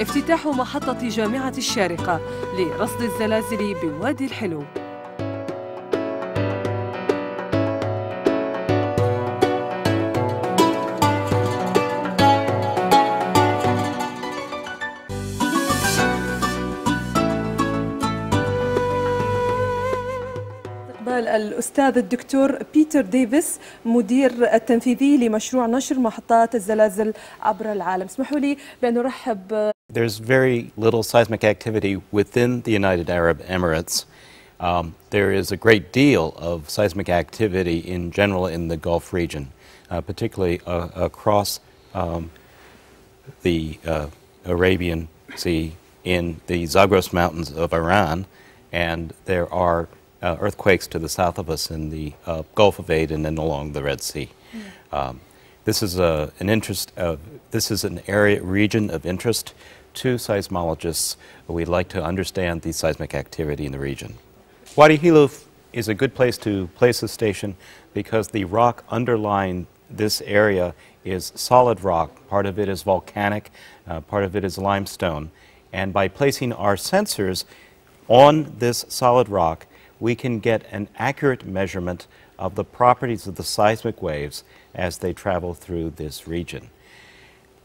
افتتاح محطة جامعة الشارقة لرصد الزلازل بوادي الحلو الأستاذ الدكتور بيتر ديفيس مدير التنفيذي لمشروع نشر محطات الزلازل عبر العالم اسمحوا لي بأن أرحب There's very little seismic activity within the United Arab Emirates. Um, there is a great deal of seismic activity in general in the Gulf region, uh, particularly uh, across um, the uh, Arabian Sea in the Zagros Mountains of Iran, and there are uh, earthquakes to the south of us in the uh, Gulf of Aden and along the Red Sea. Mm. Um, this is a, an interest. this is an area region of interest to seismologists. We would like to understand the seismic activity in the region. Wadi Hiluf is a good place to place a station because the rock underlying this area is solid rock. Part of it is volcanic, uh, part of it is limestone. And by placing our sensors on this solid rock, we can get an accurate measurement of the properties of the seismic waves as they travel through this region.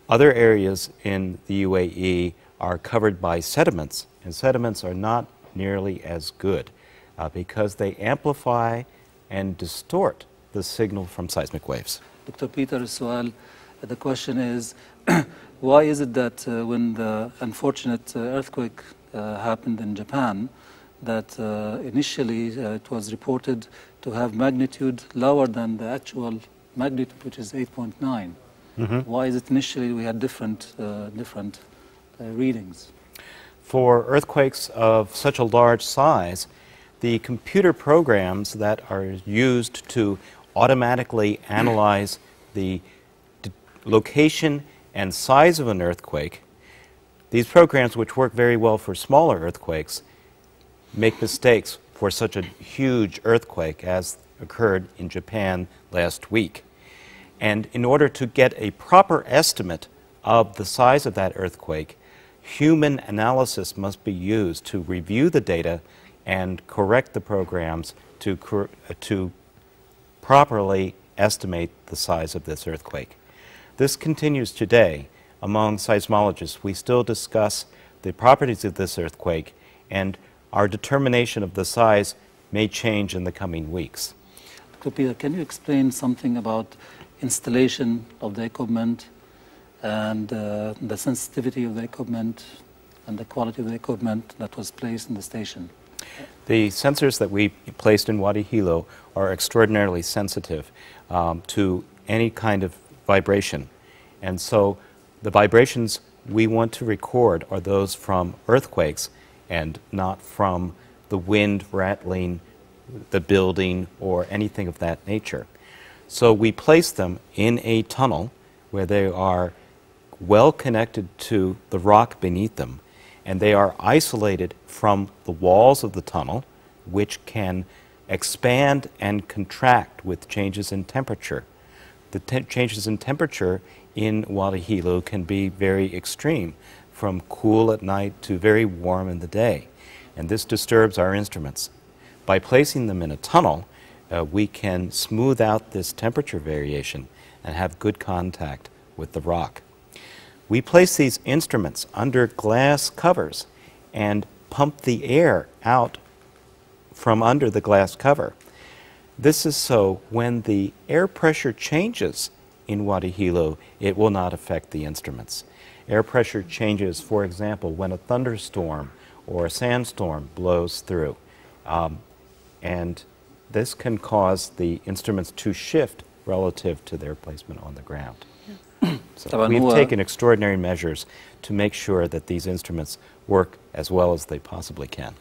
Other areas in the UAE are covered by sediments, and sediments are not nearly as good uh, because they amplify and distort the signal from seismic waves. Dr. Peter Sual, uh, the question is why is it that uh, when the unfortunate uh, earthquake uh, happened in Japan, that uh, initially uh, it was reported to have magnitude lower than the actual magnitude, which is 8.9. Mm -hmm. Why is it initially we had different, uh, different uh, readings? For earthquakes of such a large size, the computer programs that are used to automatically analyze the location and size of an earthquake, these programs, which work very well for smaller earthquakes, make mistakes for such a huge earthquake as occurred in Japan last week. And in order to get a proper estimate of the size of that earthquake, human analysis must be used to review the data and correct the programs to, cor to properly estimate the size of this earthquake. This continues today. Among seismologists, we still discuss the properties of this earthquake and our determination of the size may change in the coming weeks. Krupia, can you explain something about installation of the equipment and uh, the sensitivity of the equipment and the quality of the equipment that was placed in the station? The sensors that we placed in Wadi Hilo are extraordinarily sensitive um, to any kind of vibration. And so the vibrations we want to record are those from earthquakes and not from the wind rattling the building or anything of that nature. So we place them in a tunnel where they are well connected to the rock beneath them and they are isolated from the walls of the tunnel which can expand and contract with changes in temperature. The te changes in temperature in Hilo can be very extreme from cool at night to very warm in the day, and this disturbs our instruments. By placing them in a tunnel, uh, we can smooth out this temperature variation and have good contact with the rock. We place these instruments under glass covers and pump the air out from under the glass cover. This is so when the air pressure changes in Wadihilo, it will not affect the instruments. Air pressure changes, for example, when a thunderstorm or a sandstorm blows through. Um, and this can cause the instruments to shift relative to their placement on the ground. So we've taken extraordinary measures to make sure that these instruments work as well as they possibly can.